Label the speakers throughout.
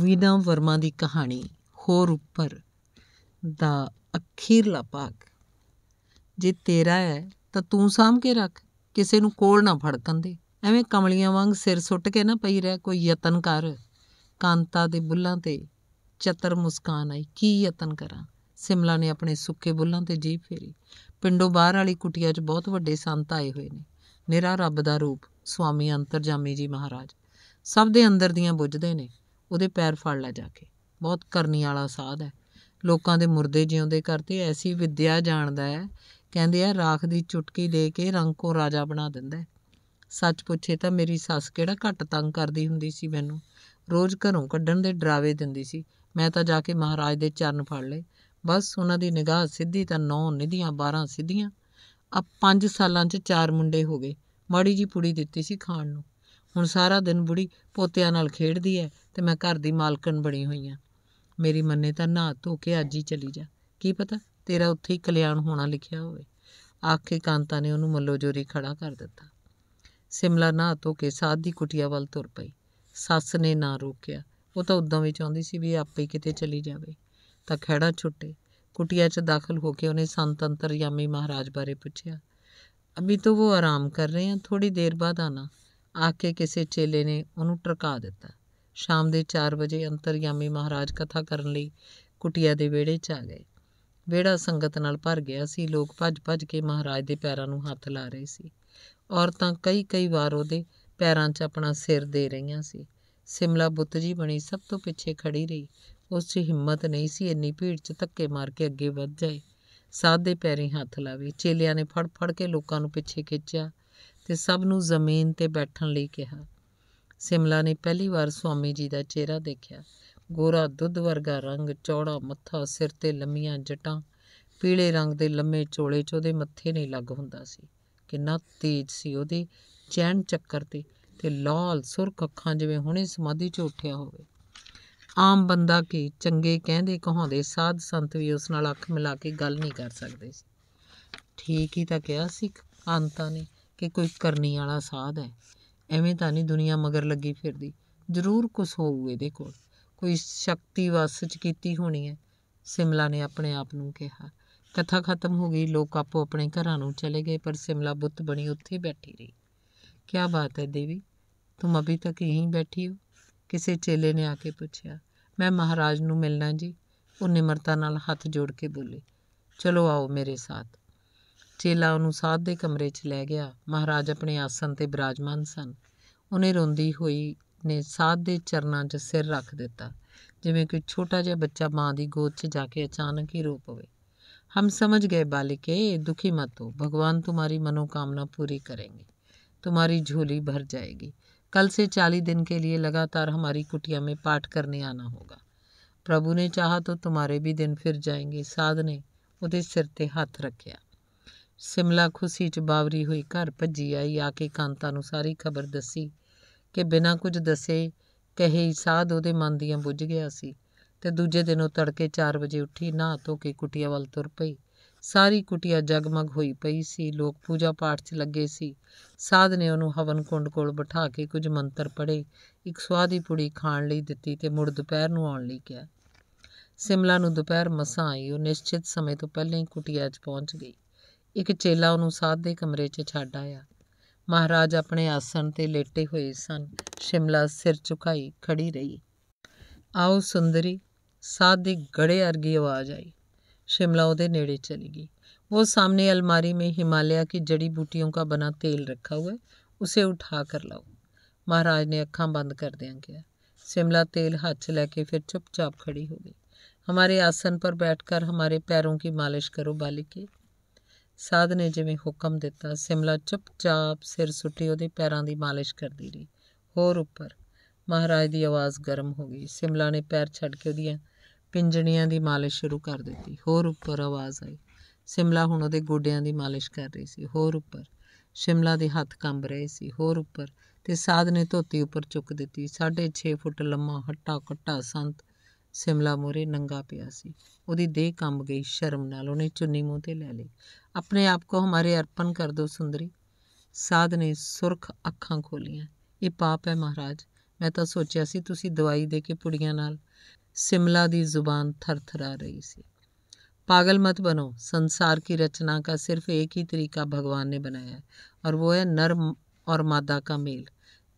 Speaker 1: ਵੀਨਾ ਵਰਮਾ ਦੀ ਕਹਾਣੀ ਹੋਰ ਉੱਪਰ ਦਾ ਅਖੀਰਲਾ ਭਾਗ ਜੇ ਤੇਰਾ ਹੈ ਤਾਂ ਤੂੰ ਸਾਮ ਕੇ ਰੱਖ ਕਿਸੇ ਨੂੰ ਕੋਲ ਨਾ ਫੜਕਣ ਦੇ ਐਵੇਂ ਕਮਲੀਆਂ ਵਾਂਗ ਸਿਰ ਸੁੱਟ ਕੇ ਨਾ ਪਈ ਰਹਿ ਕੋਈ ਯਤਨ ਕਰ ਕਾਂਤਾ ਦੇ ਬੁੱਲਾਂ ਤੇ ਚਤਰ ਮੁਸਕਾਨ ਆਈ ਕੀ ਯਤਨ ਕਰਾਂ ਸਿਮਲਾ ਨੇ ਆਪਣੇ ਸੁੱਕੇ ਬੁੱਲਾਂ ਤੇ ਜੀਭ ਫੇਰੀ ਪਿੰਡੋਂ ਬਾਹਰ ਵਾਲੀ ਕੁਟਿਆ 'ਚ ਬਹੁਤ ਵੱਡੇ ਸੰਤ ਆਏ ਹੋਏ ਨੇ ਨਿਹਰਾ ਰੱਬ ਦਾ ਰੂਪ ਸੁਆਮੀ ਅੰਤਰਜਾਮੀ ਜੀ ਮਹਾਰਾਜ ਸਭ ਦੇ ਅੰਦਰ ਦੀਆਂ ਬੁੱਝਦੇ ਨੇ ਉਹਦੇ ਪੈਰ ਫੜ ਲੈ ਜਾ ਕੇ ਬਹੁਤ ਕਰਨੀ ਵਾਲਾ ਸਾਧ ਹੈ ਲੋਕਾਂ ਦੇ ਮੁਰਦੇ ਜਿਉਂਦੇ ਕਰਤੇ ਐਸੀ ਵਿਦਿਆ ਜਾਣਦਾ ਹੈ ਕਹਿੰਦੇ ਆ ਰਾਖ ਦੀ ਚੁਟਕੀ ਦੇ ਕੇ ਰੰਗ ਕੋ ਰਾਜਾ ਬਣਾ ਦਿੰਦਾ ਸੱਚ ਪੁੱਛੇ ਤਾਂ ਮੇਰੀ ਸੱਸ ਕਿਹੜਾ ਘੱਟ ਤੰਗ ਕਰਦੀ ਹੁੰਦੀ ਸੀ ਮੈਨੂੰ ਰੋਜ਼ ਘਰੋਂ ਕੱਢਣ ਦੇ ਡਰਾਵੇ ਦਿੰਦੀ ਸੀ ਮੈਂ ਤਾਂ ਜਾ ਕੇ ਮਹਾਰਾਜ ਦੇ ਚਰਨ ਫੜ ਲਏ ਬਸ ਉਹਨਾਂ ਦੀ ਨਿਗਾਹ ਸਿੱਧੀ ਤਾਂ ਨੌ ਨਿਧੀਆਂ 12 ਸਿੱਧੀਆਂ ਆ 5 ਸਾਲਾਂ 'ਚ ਚਾਰ ਮੁੰਡੇ ਹੋ ਗਏ ਮਾੜੀ ਜੀ ਪੁੜੀ ਦਿੱਤੀ ਸੀ ਖਾਣ ਨੂੰ ਹੁਣ ਸਾਰਾ ਦਿਨ ਬੁੜੀ ਪੋਤਿਆਂ ਨਾਲ ਖੇਡਦੀ ਐ ਤੇ ਮੈਂ ਘਰ ਦੀ ਮਾਲਕਣ ਬਣੀ ਹੋਈ ਆ ਮੇਰੀ ਮੰਨੇ ਤਾਂ ਨਾ ਧੋ ਕੇ ਅੱਜ ਹੀ ਚਲੀ ਜਾ ਕੀ ਪਤਾ ਤੇਰਾ ਉੱਥੇ ਹੀ ਕਲਿਆਣ ਹੋਣਾ ਲਿਖਿਆ ਹੋਵੇ ਆਖੇ ਕਾਂਤਾ ਨੇ ਉਹਨੂੰ ਮੱਲੋ ਜੋਰੀ ਖੜਾ ਕਰ ਦਿੱਤਾ ਸਿਮਲਾ ਨਾ ਧੋ ਕੇ ਸਾਧ ਦੀ ਕੁਟਿਆ ਵੱਲ ਤੁਰ ਪਈ ਸੱਸ ਨੇ ਨਾ ਰੋਕਿਆ ਉਹ ਤਾਂ ਉਦਾਂ ਵੀ ਚਾਹੁੰਦੀ ਸੀ ਵੀ ਆਪੇ ਕਿਤੇ ਚਲੀ ਜਾਵੇ ਤਾਂ ਖੜਾ ਛੁੱਟੇ ਕੁਟਿਆ 'ਚ ਦਾਖਲ ਹੋ ਕੇ ਉਹਨੇ ਸੰਤ ਯਾਮੀ ਮਹਾਰਾਜ ਬਾਰੇ ਪੁੱਛਿਆ ਅਭੀ ਤੋ ਉਹ ਆਰਾਮ ਕਰ ਰਹੇ ਆ ਥੋੜੀ ਦੇਰ ਬਾਅਦ ਆਣਾ ਆ ਕੇ ਕਿਸੇ ਚੇਲੇ ਨੇ ਉਹਨੂੰ ਟਰਕਾ ਦਿੱਤਾ ਸ਼ਾਮ ਦੇ 4 ਵਜੇ ਅੰਤਰਯਾਮੀ ਮਹਾਰਾਜ ਕਥਾ ਕਰਨ ਲਈ ਕੁਟਿਆ ਦੇ ਵਿਹੜੇ 'ਚ ਆ ਗਏ ਵਿਹੜਾ ਸੰਗਤ ਨਾਲ ਭਰ ਗਿਆ ਸੀ ਲੋਕ ਭੱਜ-ਭੱਜ ਕੇ ਮਹਾਰਾਜ ਦੇ ਪੈਰਾਂ ਨੂੰ ਹੱਥ ਲਾ ਰਹੇ ਸੀ ਔਰਤਾਂ ਕਈ-ਕਈ ਵਾਰ ਉਹਦੇ ਪੈਰਾਂ 'ਚ ਆਪਣਾ ਸਿਰ ਦੇ ਰਹੀਆਂ ਸੀ ਸਿਮਲਾ ਬੁੱਤ ਜੀ ਬਣੀ ਸਭ ਤੋਂ ਪਿੱਛੇ ਖੜੀ ਰਹੀ ਉਸ 'ਚ ਹਿੰਮਤ ਨਹੀਂ ਸੀ ਇੰਨੀ ਭੀੜ 'ਚ ਧੱਕੇ ਮਾਰ ਕੇ ਅੱਗੇ ਵੱਧ ਜਾਏ ਸਾਧ ਦੇ ਪੈਰੀਂ ਹੱਥ ਲਾਵੇ ਚੇਲਿਆਂ ਨੇ ਫੜ-ਫੜ ਕੇ ਲੋਕਾਂ ਨੂੰ ਪਿੱਛੇ ਖਿੱਚਿਆ ਤੇ ਸਭ ਨੂੰ ਜ਼ਮੀਨ ਤੇ ਬੈਠਣ ਲਈ ਕਿਹਾ ਸਿਮਲਾ ਨੇ ਪਹਿਲੀ ਵਾਰ ਸਵਾਮੀ ਜੀ ਦਾ ਚਿਹਰਾ ਦੇਖਿਆ ਗੋਰਾ ਦੁੱਧ ਵਰਗਾ ਰੰਗ ਚੌੜਾ ਮੱਥਾ ਸਿਰ ਤੇ ਲੰਮੀਆਂ ਜਟਾਂ ਪੀਲੇ ਰੰਗ ਦੇ ਲੰਮੇ ਚੋਲੇ 'ਚ ਉਹਦੇ ਮੱਥੇ ਨਹੀਂ ਲੱਗ ਹੁੰਦਾ ਸੀ ਕਿੰਨਾ ਤੇਜ ਸੀ ਉਹਦੇ ਚੈਨ ਚੱਕਰ ਤੇ ਤੇ ਲਾਲ ਸੁਰਖ ਅੱਖਾਂ ਜਿਵੇਂ ਹੁਣੇ ਸਮਾਧੀ 'ਚ ਉੱਠਿਆ ਹੋਵੇ ਆਮ ਬੰਦਾ ਕੀ ਚੰਗੇ ਕਹਿੰਦੇ ਕਹਾਉਂਦੇ ਸਾਧ ਸੰਤ ਵੀ ਉਸ ਨਾਲ ਅੱਖ ਮਿਲਾ ਕੇ ਗੱਲ ਨਹੀਂ ਕਰ ਸਕਦੇ ਸੀ ਠੀਕ ਹੀ ਤਾਂ ਕਿਹਾ ਸੀ ਅੰਤਾਂ ਨੇ ਕਿ ਕੋਈ ਕਰਨੀ ਵਾਲਾ ਸਾਧ ਹੈ ਐਵੇਂ ਤਾਂ ਨਹੀਂ ਦੁਨੀਆ ਮਗਰ ਲੱਗੀ ਫਿਰਦੀ ਜ਼ਰੂਰ ਕੁਝ ਹੋਊ ਇਹਦੇ ਕੋਲ ਕੋਈ ਸ਼ਕਤੀ ਵਸ ਚ ਕੀਤੀ ਹੋਣੀ ਹੈ ਸਿਮਲਾ ਨੇ ਆਪਣੇ ਆਪ ਨੂੰ ਕਿਹਾ ਕਥਾ ਖਤਮ ਹੋ ਗਈ ਲੋਕ ਆਪੋ ਆਪਣੇ ਘਰਾਂ ਨੂੰ ਚਲੇ ਗਏ ਪਰ ਸਿਮਲਾ ਬੁੱਤ ਬਣੀ ਉੱਥੇ ਬੈਠੀ ਰਹੀ ਕੀ ਬਾਤ ਹੈ ਦੇਵੀ ਤੂੰ ਅਭੀ ਤੱਕ ਇਹੀ ਬੈਠੀ ਹੋ ਕਿਸੇ ਚੇਲੇ ਨੇ ਆ ਕੇ ਪੁੱਛਿਆ ਮੈਂ ਮਹਾਰਾਜ ਨੂੰ ਮਿਲਣਾ ਜੀ ਉਹ ਨਿਮਰਤਾ ਨਾਲ ਹੱਥ ਜੋੜ ਕੇ ਬੋਲੇ ਚਲੋ ਆਓ ਮੇਰੇ ਸਾਥ ਚੇਲਾ ਉਹਨੂੰ ਸਾਧ ਦੇ ਕਮਰੇ 'ਚ ਲੈ ਗਿਆ ਮਹਾਰਾਜ ਆਪਣੇ ਆਸਣ ਤੇ ਬਿਰਾਜਮਾਨ ਸਨ ਉਹਨੇ ਰੋਂਦੀ ਹੋਈ ਨੇ ਸਾਧ ਦੇ ਚਰਨਾਂ 'ਚ ਸਿਰ ਰੱਖ ਦਿੱਤਾ ਜਿਵੇਂ ਕੋਈ ਛੋਟਾ ਜਿਹਾ ਬੱਚਾ ਮਾਂ ਦੀ ਗੋਦ 'ਚ ਜਾ ਕੇ ਅਚਾਨਕ ਹੀ ਰੋ ਪਵੇ हम समझ गए बालिके दुखी मत हो भगवान तुम्हारी मनोकामना पूरी करेंगे तुम्हारी झोली भर जाएगी कल से चालीस दिन के लिए लगातार हमारी कुटिया में पाठ करने आना होगा प्रभु ने चाहा तो तुम्हारे भी दिन फिर जाएंगे साध ने ਉਹਦੇ ਸਿਰ ਤੇ ਹੱਥ ਰੱਖਿਆ ਸਿਮਲਾ ਖੁਸ਼ੀ 'ਚ ਬਾਵਰੀ ਹੋਈ ਘਰ ਭੱਜੀ ਆਈ ਆ ਕੇ ਕਾਂਤਾ ਨੂੰ ਸਾਰੀ ਖਬਰ ਦੱਸੀ ਕਿ ਬਿਨਾਂ ਕੁਝ ਦੱਸੇ ਕਹੇ ਸਾਧ ਉਹਦੇ ਮਨ ਦੀਆਂ ਬੁੱਝ ਗਿਆ ਸੀ ਤੇ ਦੂਜੇ ਦਿਨ ਉਹ ਤੜਕੇ 4 ਵਜੇ ਉੱਠੀ ਨਹਾ ਧੋ ਕੇ ਕੁਟਿਆ ਵੱਲ ਤੁਰ ਪਈ ਸਾਰੀ ਕੁਟਿਆ ਜਗਮਗ ਹੋਈ ਪਈ ਸੀ ਲੋਕ ਪੂਜਾ ਪਾਠ 'ਚ ਲੱਗੇ ਸੀ ਸਾਧ ਨੇ ਉਹਨੂੰ ਹਵਨ ਕੁੰਡ ਕੋਲ ਬਿਠਾ ਕੇ ਕੁਝ ਮੰਤਰ ਪੜ੍ਹੇ ਇੱਕ ਸਵਾਦੀ ਪੁੜੀ ਖਾਣ ਲਈ ਦਿੱਤੀ ਤੇ ਮੁੜ ਦੁਪਹਿਰ ਨੂੰ ਆਉਣ ਲਈ ਕਿਹਾ ਸਿਮਲਾ ਨੂੰ ਦੁਪਹਿਰ ਮਸਾਂ ਆਈ ਉਹ ਨਿਸ਼ਚਿਤ ਸਮੇਂ ਤੋਂ ਪਹਿਲਾਂ ਹੀ ਕੁਟਿਆ 'ਚ ਪਹੁੰਚ ਗਈ एक चेला उन्होंने साध के कमरे 'ਚ ਛੱਡ ਆਇਆ ਮਹਾਰਾਜ ਆਪਣੇ ਆਸਣ ਤੇ ਲੇਟੇ ਹੋਏ ਸਨ ਸ਼ਿਮਲਾ ਸਿਰ ਝੁਕਾਈ ਖੜੀ ਰਹੀ ਆਓ ਸੁੰਦਰੀ ਸਾਧ ਦੀ ਗੜੇ ਅਰਗੀ ਆਵਾਜ਼ ਆਈ शिमला वो ਨੇੜੇ चली गई वो सामने अलमारी में हिमालय की जड़ी बूटियों का बना तेल रखा हुआ है उसे उठा कर लाओ महाराज ने अखा बंद कर दिया गया शिमला तेल हाथ लैके लेके फिर चुपचाप खड़ी हो गई हमारे आसन पर बैठकर हमारे पैरों की मालिश करो बालिके ਸਾਧ ਨੇ ਜਿਵੇਂ ਹੁਕਮ ਦਿੱਤਾ ਸਿਮਲਾ ਚੁੱਪਚਾਪ ਸਿਰ ਸੁੱਟੀ ਉਹਦੇ ਪੈਰਾਂ ਦੀ ਮਾਲਿਸ਼ ਕਰਦੀ ਰਹੀ ਹੋਰ ਉੱਪਰ ਮਹਾਰਾਜ ਦੀ ਆਵਾਜ਼ ਗਰਮ ਹੋ ਗਈ ਸਿਮਲਾ ਨੇ ਪੈਰ ਛੱਡ ਕੇ ਉਹਦੀਆਂ ਪਿੰਜਣੀਆਂ ਦੀ ਮਾਲਿਸ਼ ਸ਼ੁਰੂ ਕਰ ਦਿੱਤੀ ਹੋਰ ਉੱਪਰ ਆਵਾਜ਼ ਆਈ ਸਿਮਲਾ ਹੁਣ ਉਹਦੇ ਗੋਡਿਆਂ ਦੀ ਮਾਲਿਸ਼ ਕਰ ਰਹੀ ਸੀ ਹੋਰ ਉੱਪਰ ਸ਼ਿਮਲਾ ਦੇ ਹੱਥ ਕੰਬ ਰਹੇ ਸੀ ਹੋਰ ਉੱਪਰ ਤੇ ਸਾਧ ਨੇ ਧੋਤੀ ਉੱਪਰ ਚੁੱਕ ਦਿੱਤੀ 6.5 ਫੁੱਟ ਲੰਮਾ ਹੱਟਾ ਕੱਟਾ ਸੰਤ ਸਿਮਲਾ ਮੋਰੇ ਨੰਗਾ ਪਿਆ ਸੀ ਉਹਦੀ ਦੇਹ ਕੰਬ ਗਈ ਸ਼ਰਮ ਨਾਲ ਉਹਨੇ ਚੁੰਨੀ ਮੂੰਹ ਤੇ ਲੈ ਲਈ ਆਪਣੇ ਆਪ ਕੋ ਹਮਾਰੇ ਅਰਪਣ ਕਰ ਦੋ ਸੁੰਦਰੀ ਸਾਧ ਨੇ ਸੁਰਖ ਅੱਖਾਂ ਖੋਲੀਆਂ ਇਹ ਪਾਪ ਹੈ ਮਹਾਰਾਜ ਮੈਂ ਤਾਂ ਸੋਚਿਆ ਸੀ ਤੁਸੀਂ ਦਵਾਈ ਦੇ ਕੇ ਪੁੜੀਆਂ ਨਾਲ ਸਿਮਲਾ ਦੀ ਜ਼ੁਬਾਨ ਥਰਥਰਾ ਰਹੀ ਸੀ ਪਾਗਲ ਮਤ ਬਨੋ ਸੰਸਾਰ ਕੀ ਰਚਨਾ का ਸਿਰਫ ਇੱਕ ਹੀ ਤਰੀਕਾ ਭਗਵਾਨ ਨੇ ਬਣਾਇਆ ਹੈ ਔਰ ਉਹ ਹੈ ਨਰ ਔਰ ਮਾਦਾ का ਮੇਲ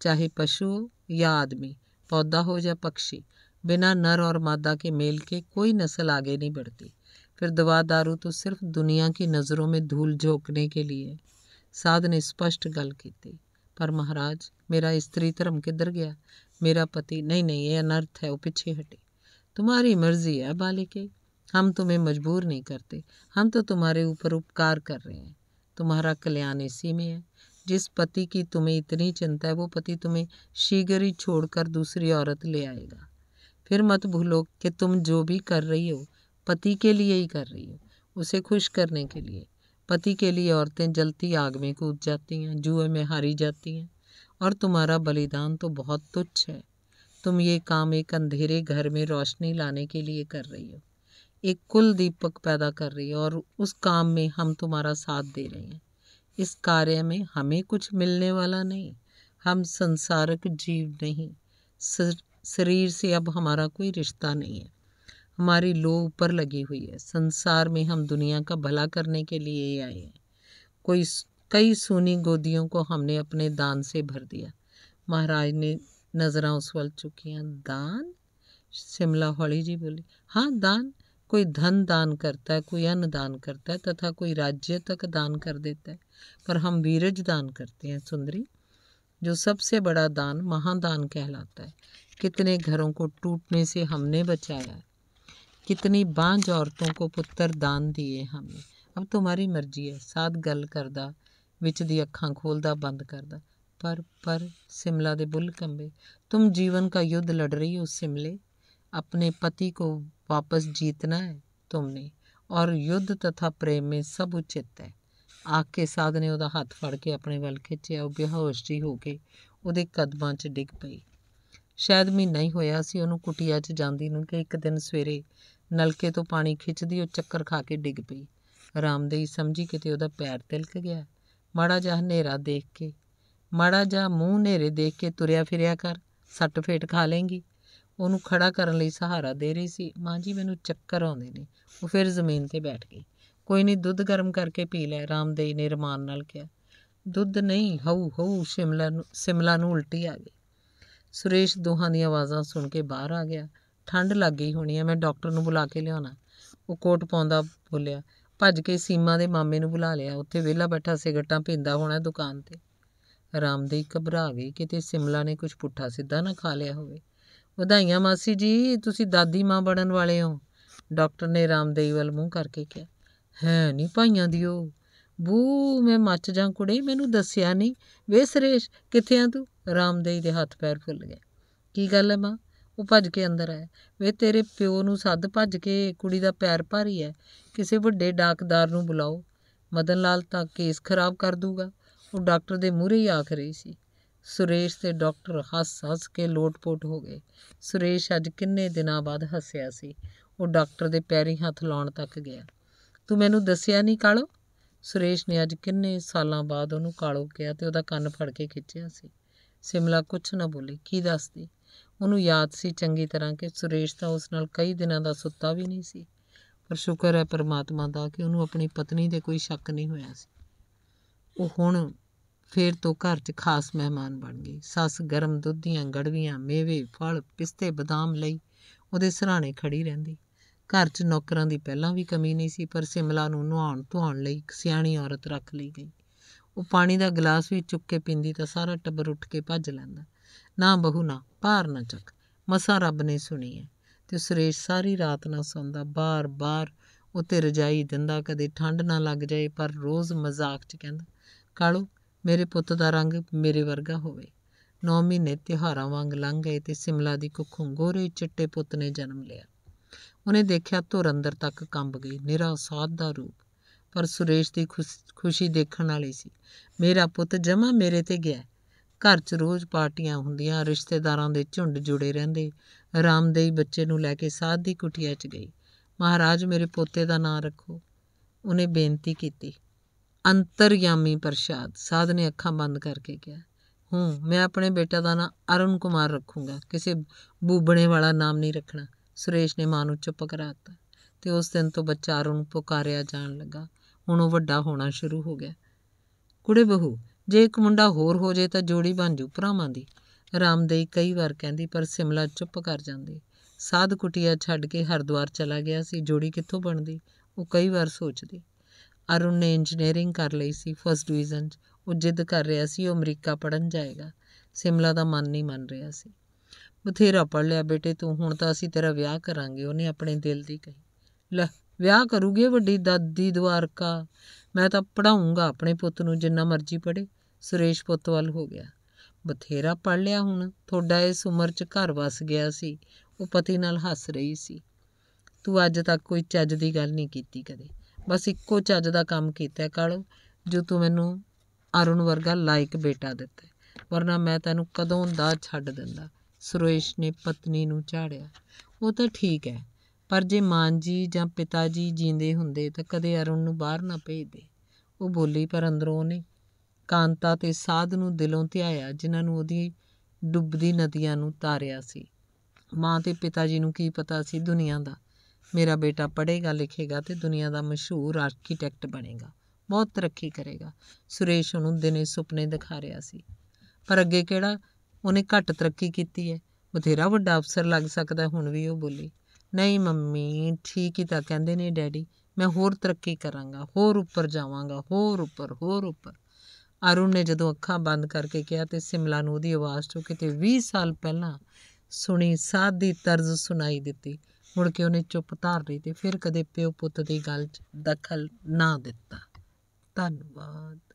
Speaker 1: ਚਾਹੇ ਪਸ਼ੂ ਜਾਂ ਆਦਮੀ ਪੌਦਾ ਹੋ ਜਾਂ पक्षी बिना नर और मादा के मेल के कोई नस्ल आगे नहीं बढ़ती फिर दवा दारू तो सिर्फ दुनिया की नज़रों में धूल झोंकने के लिए साध ने स्पष्ट गल की थी पर महाराज मेरा स्त्री धर्म किधर गया मेरा पति नहीं नहीं ये अनर्थ है वो पीछे हटे तुम्हारी मर्जी है बालिके हम तुम्हें मजबूर नहीं करते हम तो तुम्हारे ऊपर उपकार कर रहे हैं तुम्हारा कल्याण इसी में है जिस पति की तुम्हें इतनी चिंता है वो पति तुम्हें शीघ्र ही छोड़कर दूसरी औरत ले आएगा फिर मत भूलो कि तुम जो भी कर रही हो पति के लिए ही कर रही हो उसे खुश करने के लिए पति के लिए औरतें जलती आग में कूद जाती हैं जुए में हारी जाती हैं और तुम्हारा बलिदान तो बहुत तुच्छ है तुम ये काम एक अंधेरे घर में रोशनी लाने के लिए कर रही हो एक कुल दीपक पैदा कर रही हो और उस काम में हम तुम्हारा साथ दे रहे हैं इस कार्य में हमें कुछ मिलने वाला नहीं हम संसारक जीव नहीं शरीर से अब हमारा कोई रिश्ता नहीं है हमारी लो ऊपर लगी हुई है संसार में हम दुनिया का भला करने के लिए ही आए हैं कोई कई सुनी गोदियों को हमने अपने दान से भर दिया महाराज ने नज़र उस वल चुकियाँ दान शिमला हौली जी बोली हाँ दान कोई धन दान करता है कोई अन्न दान करता है तथा कोई राज्य तक दान कर देता है पर हम वीरज दान करते हैं सुंदरी जो सबसे बड़ा दान महादान कहलाता है कितने घरों को टूटने से हमने बचाया कितनी बांझ औरतों को पुत्र दान दिए हमने अब तुम्हारी मर्जी है साथ गल करदा ਵਿੱਚ दी अखा खोलदा बंद करदा पर पर शिमला दे बुल कंबे तुम जीवन का युद्ध लड़ रही हो शिमले अपने पति को वापस जीतना है तुमने और युद्ध तथा प्रेम में सब उचित है ਆਖ ਕੇ ਸਾਧ ਨੇ ਉਹਦਾ ਹੱਥ ਫੜ ਕੇ ਆਪਣੇ ਵੱਲ ਖਿੱਚਿਆ ਉਹ ਬੇਹੋਸ਼ ਜੀ ਹੋ ਕੇ ਉਹਦੇ ਕਦਮਾਂ 'ਚ ਡਿੱਗ ਪਈ ਸ਼ਾਇਦ ਮਹੀਨਾ ਹੀ ਹੋਇਆ ਸੀ ਉਹਨੂੰ ਕੁਟਿਆ 'ਚ ਜਾਂਦੀ ਨੂੰ ਕਿ ਇੱਕ ਦਿਨ ਸਵੇਰੇ ਨਲਕੇ ਤੋਂ ਪਾਣੀ ਖਿੱਚਦੀ ਉਹ ਚੱਕਰ ਖਾ ਕੇ ਡਿੱਗ ਪਈ ਰਾਮਦੇਈ ਸਮਝੀ ਕਿਤੇ ਉਹਦਾ ਪੈਰ ਤਿਲਕ ਗਿਆ ਮਾੜਾ ਜਾ ਹਨੇਰਾ ਦੇਖ ਕੇ ਮਾੜਾ ਜਾ ਮੂੰਹ ਹਨੇਰੇ ਦੇਖ ਕੇ ਤੁਰਿਆ ਫਿਰਿਆ ਕਰ ਸੱਟ ਫੇਟ ਖਾ ਲੇਂਗੀ ਉਹਨੂੰ ਖੜਾ ਕਰਨ ਲਈ ਸਹਾਰਾ ਦੇ ਰਹੀ ਸੀ ਮਾਂ ਜੀ ਮੈਨੂੰ ਚੱਕਰ ਆਉਂਦੇ ਨੇ ਉਹ ਫਿਰ ਜ਼ਮੀਨ ਤੇ ਬੈਠ ਗਈ ਕੋਈ ਨਹੀਂ ਦੁੱਧ ਗਰਮ ਕਰਕੇ ਪੀ ਲੈ ਰਾਮਦੇਈ ਨੇ ਰਮਾਨ ਨਾਲ ਕਿਹਾ ਦੁੱਧ ਨਹੀਂ ਹਉ ਹਉ ਸ਼ਿਮਲਾ ਨੂੰ ਸਿਮਲਾ ਨੂੰ ਉਲਟੀ ਆ ਗਈ ਸੁਰੇਸ਼ ਦੋਹਾਂ ਦੀਆਂ ਆਵਾਜ਼ਾਂ ਸੁਣ ਕੇ ਬਾਹਰ ਆ ਗਿਆ ਠੰਡ ਲੱਗ ਗਈ ਹੋਣੀ ਐ ਮੈਂ ਡਾਕਟਰ ਨੂੰ ਬੁਲਾ ਕੇ ਲਿਆਉਣਾ ਉਹ ਕੋਟ ਪਾਉਂਦਾ ਬੋਲਿਆ ਭੱਜ ਕੇ ਸੀਮਾ ਦੇ ਮਾਮੇ ਨੂੰ ਬੁਲਾ ਲਿਆ ਉੱਥੇ ਵਿਹਲਾ ਬੈਠਾ ਸਿਗਰਟਾਂ ਪੀਂਦਾ ਹੋਣਾ ਦੁਕਾਨ ਤੇ ਰਾਮਦੇਈ ਘਬਰਾ ਗਈ ਕਿਤੇ ਸਿਮਲਾ ਨੇ ਕੁਝ ਪੁੱਠਾ ਸਿੱਧਾ ਨਾ ਖਾ ਲਿਆ ਹੋਵੇ ਵਧਾਈਆਂ ਮਾਸੀ ਜੀ ਤੁਸੀਂ ਦਾਦੀ ਮਾਂ ਬਣਨ ਵਾਲੇ ਹੋ ਡਾਕਟਰ ਨੇ ਰਾਮਦੇਈ ਵੱਲ ਮੂੰਹ ਕਰਕੇ ਕਿਹਾ ਹੈ ਨਹੀਂ ਭਾਈਆਂ ਦਿਓ ਬੂ ਮੈਂ ਮੱਚ ਜਾਂ ਕੁੜੇ ਮੈਨੂੰ ਦੱਸਿਆ ਨਹੀਂ ਵੇ ਸਰੇਸ਼ ਕਿੱਥੇ ਆ ਤੂੰ ਰਾਮਦੇਈ ਦੇ ਹੱਥ ਪੈਰ ਫੁੱਲ ਗਏ ਕੀ ਗੱਲ ਹੈ ਮਾਂ ਉਹ ਭੱਜ ਕੇ ਅੰਦਰ ਆਇਆ ਵੇ ਤੇਰੇ ਪਿਓ ਨੂੰ ਸੱਦ ਭੱਜ ਕੇ ਕੁੜੀ ਦਾ ਪੈਰ ਭਾਰੀ ਹੈ ਕਿਸੇ ਵੱਡੇ ਡਾਕਦਾਰ ਨੂੰ ਬੁਲਾਓ ਮਦਨ ਲਾਲ ਤਾਂ ਕੇਸ ਖਰਾਬ ਕਰ ਦੂਗਾ ਉਹ ਡਾਕਟਰ ਦੇ ਮੂਹਰੇ ਹੀ ਆਖ ਰਹੀ ਸੀ ਸੁਰੇਸ਼ ਤੇ ਡਾਕਟਰ ਹੱਸ-ਹੱਸ ਕੇ ਲੋਟਪੋਟ ਹੋ ਗਏ ਸੁਰੇਸ਼ ਅੱਜ ਕਿੰਨੇ ਦਿਨਾਂ ਬਾਅਦ ਹੱਸਿਆ ਸੀ ਉਹ ਡਾਕਟਰ ਦੇ ਪੈਰੀ ਹੱਥ ਲਾਉਣ ਤੱਕ ਗਿਆ ਤੂੰ ਮੈਨੂੰ ਦੱਸਿਆ ਨਹੀਂ ਕਾਲੋ ਸੁਰੇਸ਼ ਨੇ ਅੱਜ ਕਿੰਨੇ ਸਾਲਾਂ ਬਾਅਦ ਉਹਨੂੰ ਕਾਲੋ ਕਿਹਾ ਤੇ ਉਹਦਾ ਕੰਨ ਫੜ ਕੇ ਖਿੱਚਿਆ ਸੀ ਸਿਮਲਾ ਕੁਛ ਨਾ ਬੋਲੀ ਕੀ ਦੱਸਦੀ ਉਹਨੂੰ ਯਾਦ ਸੀ ਚੰਗੀ ਤਰ੍ਹਾਂ ਕਿ ਸੁਰੇਸ਼ ਤਾਂ ਉਸ ਨਾਲ ਕਈ ਦਿਨਾਂ ਦਾ ਸੁੱਤਾ ਵੀ ਨਹੀਂ ਸੀ ਪਰ ਸ਼ੁਕਰ ਹੈ ਪਰਮਾਤਮਾ ਦਾ ਕਿ ਉਹਨੂੰ ਆਪਣੀ ਪਤਨੀ ਦੇ ਕੋਈ ਸ਼ੱਕ ਨਹੀਂ ਹੋਇਆ ਸੀ ਉਹ ਹੁਣ ਫੇਰ ਤੋਂ ਘਰ 'ਚ ਖਾਸ ਮਹਿਮਾਨ ਬਣ ਗਈ ਸੱਸ ਗਰਮ ਦੁੱਧ ਦੀਆਂ ਗੜਵੀਆਂ ਮੇਵੇ ਫਲ ਪਿਸਤੇ ਬਦਾਮ ਲਈ ਉਹਦੇ ਸਰਾਣੇ ਖੜੀ ਰਹਿੰਦੀ ਘਰ 'ਚ ਨੌਕਰਾਂ ਦੀ ਪਹਿਲਾਂ ਵੀ ਕਮੀ ਨਹੀਂ ਸੀ ਪਰ ਸਿਮਲਾ ਨੂੰ ਨਹਾਉਣ ਧੋਣ ਲਈ ਇੱਕ ਸਿਆਣੀ ਔਰਤ ਰੱਖ ਲਈ ਗਈ ਉਹ ਪਾਣੀ ਦਾ ਗਲਾਸ ਵੀ ਚੁੱਕ ਕੇ ਪੀਂਦੀ ਤਾਂ ਸਾਰਾ ਟੱਬਰ ਉੱਠ ਕੇ ਭੱਜ ਲੈਂਦਾ ਨਾ ਬਹੂ ਨਾ ਭਾਰ ਨਾ ਚੱਕ ਮਸਾ ਰੱਬ ਨੇ ਸੁਣੀ ਹੈ ਤੇ ਸੁਰੇਸ਼ ਸਾਰੀ ਰਾਤ ਨਾ ਸੌਂਦਾ ਬਾਰ-ਬਾਰ ਤੇ ਰਜਾਈ ਦਿੰਦਾ ਕਦੇ ਠੰਡ ਨਾ ਲੱਗ ਜਾਏ ਪਰ ਰੋਜ਼ ਮਜ਼ਾਕ 'ਚ ਕਹਿੰਦਾ ਕਾਲੂ ਮੇਰੇ ਪੁੱਤ ਦਾ ਰੰਗ ਮੇਰੇ ਵਰਗਾ ਹੋਵੇ 9 ਮਹੀਨੇ ਤਿਹਾਰਾਂ ਵਾਂਗ ਲੰਘ ਗਏ ਤੇ ਸਿਮਲਾ ਦੀ ਕੁੱਖੋਂ ਗੋਰੇ ਚਿੱਟੇ ਪੁੱਤ ਨੇ ਜਨਮ ਲਿਆ ਉਹਨੇ ਦੇਖਿਆ ਧੁਰ ਅੰਦਰ ਤੱਕ ਕੰਬ ਗਈ ਨਿਰਾ ਉਸਾਦ ਦਾ ਰੂਪ ਪਰ ਸੁਰੇਸ਼ ਦੀ ਖੁਸ਼ੀ ਦੇਖਣ ਵਾਲੀ ਸੀ ਮੇਰਾ ਪੁੱਤ ਜਮਾ ਮੇਰੇ ਤੇ ਗਿਆ ਘਰ 'ਚ ਰੋਜ਼ ਪਾਰਟੀਆਂ ਹੁੰਦੀਆਂ ਰਿਸ਼ਤੇਦਾਰਾਂ ਦੇ ਝੁੰਡ ਜੁੜੇ ਰਹਿੰਦੇ ਰਾਮਦੇਈ ਬੱਚੇ ਨੂੰ ਲੈ ਕੇ ਸਾਧ ਦੀ ਕੁਟਿਆ 'ਚ ਗਈ ਮਹਾਰਾਜ ਮੇਰੇ ਪੋਤੇ ਦਾ ਨਾਂ ਰੱਖੋ ਉਹਨੇ ਬੇਨਤੀ ਕੀਤੀ ਅੰਤਰਯਾਮੀ ਪ੍ਰਸ਼ਾਦ ਸਾਧ ਨੇ ਅੱਖਾਂ ਬੰਦ ਕਰਕੇ ਕਿਹਾ ਹੂੰ ਮੈਂ ਆਪਣੇ ਬੇਟਾ ਦਾ ਨਾਂ ਅਰੁਣ ਕੁਮਾਰ ਰੱਖੂੰਗਾ ਕਿਸੇ ਬੂਬਣੇ ਵਾਲਾ ਨਾਮ ਨਹੀਂ ਰੱਖਣਾ ਸੁਰੇਸ਼ ਨੇ ਮਾਂ ਨੂੰ ਚੁੱਪ ਕਰਾਤਾ ਤੇ ਉਸ ਦਿਨ ਤੋਂ ਬੱਚਾ ਅਰੁਣ ਪੁਕਾਰਿਆ ਜਾਣ ਲੱਗਾ ਹੁਣ ਉਹ ਵੱਡਾ ਹੋਣਾ ਸ਼ੁਰੂ ਹੋ ਗਿਆ ਕੁੜੇ ਬਹੂ ਜੇ ਇੱਕ ਮੁੰਡਾ ਹੋਰ ਹੋ ਜੇ ਤਾਂ ਜੋੜੀ ਬਣ ਜੂ ਭਰਾਵਾਂ ਦੀ ਰਾਮਦੇਈ ਕਈ ਵਾਰ ਕਹਿੰਦੀ ਪਰ ਸਿਮਲਾ ਚੁੱਪ ਕਰ ਜਾਂਦੀ ਸਾਧ ਕੁਟਿਆ ਛੱਡ ਕੇ ਹਰਦੁਆਰ ਚਲਾ ਗਿਆ ਸੀ ਜੋੜੀ ਕਿੱਥੋਂ ਬਣਦੀ ਉਹ ਕਈ ਵਾਰ ਸੋਚਦੀ ਅਰੁਣ ਨੇ ਇੰਜੀਨੀਅਰਿੰਗ ਕਰ ਲਈ ਸੀ ਫਸਟ ਡਿਵੀਜ਼ਨ ਉਹ ਜਿੱਦ ਕਰ ਰਿਹਾ ਸੀ ਉਹ ਅਮਰੀਕਾ ਪੜਨ ਜਾਏਗਾ ਸਿਮਲਾ ਦਾ ਮਨ ਨਹੀਂ ਮੰਨ ਰਿਹਾ ਸੀ ਬਥੇਰਾ ਪੜ ਲਿਆ ਬੇਟੇ ਤੂੰ ਹੁਣ ਤਾਂ ਅਸੀਂ ਤੇਰਾ ਵਿਆਹ ਕਰਾਂਗੇ ਉਹਨੇ ਆਪਣੇ ਦਿਲ ਦੀ ਕਹੀ ਲੈ ਵਿਆਹ ਕਰੂਗੇ ਵੱਡੀ ਦਾਦੀ ਦਵਾਰਕਾ ਮੈਂ ਤਾਂ ਪੜਾਉਂਗਾ ਆਪਣੇ ਪੁੱਤ ਨੂੰ ਜਿੰਨਾ ਮਰਜ਼ੀ ਪੜੇ ਸੁਰੇਸ਼ ਪੁੱਤ ਵੱਲ ਹੋ ਗਿਆ ਬਥੇਰਾ ਪੜ ਲਿਆ ਹੁਣ ਤੁਹਾਡਾ ਇਸ ਉਮਰ 'ਚ ਘਰ ਵਸ ਗਿਆ ਸੀ ਉਹ ਪਤੀ ਨਾਲ ਹੱਸ ਰਹੀ ਸੀ ਤੂੰ ਅੱਜ ਤੱਕ ਕੋਈ ਚੱਜ ਦੀ ਗੱਲ ਨਹੀਂ ਕੀਤੀ ਕਦੇ ਬਸ ਇੱਕੋ ਚੱਜ ਦਾ ਕੰਮ ਕੀਤਾ ਕੱਲ ਜੋ ਤੂੰ ਮੈਨੂੰ ਅਰੁਣ ਵਰਗਾ ਲਾਇਕ ਬੇਟਾ ਦਿੱਤਾ ਵਰਨਾ ਮੈਂ ਤੈਨੂੰ ਕਦੋਂ ਦਾ ਛੱਡ ਦਿੰਦਾ ਸੁਰੇਸ਼ ਨੇ ਪਤਨੀ ਨੂੰ ਝਾੜਿਆ ਉਹ ਤਾਂ ਠੀਕ ਹੈ ਪਰ ਜੇ ਮਾਨ ਜੀ ਜਾਂ ਪਿਤਾ ਜੀ ਜਿੰਦੇ ਹੁੰਦੇ ਤਾਂ ਕਦੇ ਅਰੁਣ ਨੂੰ ਬਾਹਰ ਨਾ ਭੇਜਦੇ ਉਹ ਬੋਲੀ ਪਰ ਅੰਦਰੋਂ ਉਹਨੇ ਕਾਂਤਾ ਤੇ ਸਾਧ ਨੂੰ ਦਿਲੋਂ ਧਿਆਇਆ ਜਿਨ੍ਹਾਂ ਨੂੰ ਉਹਦੀ ਡੁੱਬਦੀ ਨਦੀਆਂ ਨੂੰ ਤਾਰਿਆ ਸੀ ਮਾਂ ਤੇ ਪਿਤਾ ਜੀ ਨੂੰ ਕੀ ਪਤਾ ਸੀ ਦੁਨੀਆ ਦਾ ਮੇਰਾ ਬੇਟਾ ਪੜ੍ਹੇਗਾ ਲਿਖੇਗਾ ਤੇ ਦੁਨੀਆ ਦਾ ਮਸ਼ਹੂਰ ਆਰਕੀਟੈਕਟ ਬਣੇਗਾ ਬਹੁਤ ਤਰੱਕੀ ਕਰੇਗਾ ਸੁਰੇਸ਼ ਉਹਨੂੰ ਦਿਨੇ ਸੁਪਨੇ ਦਿਖਾ ਰਿਹਾ ਸੀ ਪਰ ਅੱਗੇ ਕਿਹੜਾ ਉਹਨੇ ਘੱਟ ਤਰੱਕੀ ਕੀਤੀ ਹੈ ਬਥੇਰਾ ਵੱਡਾ ਅਫਸਰ ਲੱਗ ਸਕਦਾ ਹੁਣ ਵੀ ਉਹ ਬੋਲੀ ਨਹੀਂ ਮੰਮੀ ਠੀਕ ਹੀ ਤਾਂ ਕਹਿੰਦੇ ਨੇ ਡੈਡੀ ਮੈਂ ਹੋਰ ਤਰੱਕੀ ਕਰਾਂਗਾ ਹੋਰ ਉੱਪਰ ਜਾਵਾਂਗਾ ਹੋਰ ਉੱਪਰ ਹੋਰ ਉੱਪਰ ਅਰੁਣ ਨੇ ਜਦੋਂ ਅੱਖਾਂ ਬੰਦ ਕਰਕੇ ਕਿਹਾ ਤੇ ਸਿਮਲਾ ਨੂੰ ਉਹਦੀ ਆਵਾਜ਼ ਤੋਂ ਕਿਤੇ 20 ਸਾਲ ਪਹਿਲਾਂ ਸੁਣੀ ਸਾਦੀ ਤਰਜ਼ ਸੁਣਾਈ ਦਿੱਤੀ ਮੁੜ ਕੇ ਉਹਨੇ ਚੁੱਪ ਧਾਰ ਲਈ ਤੇ ਫਿਰ ਕਦੇ ਪਿਓ ਪੁੱਤ ਦੀ ਗੱਲ 'ਚ ਦਖਲ ਨਾ ਦਿੱਤਾ ਧੰਨਵਾਦ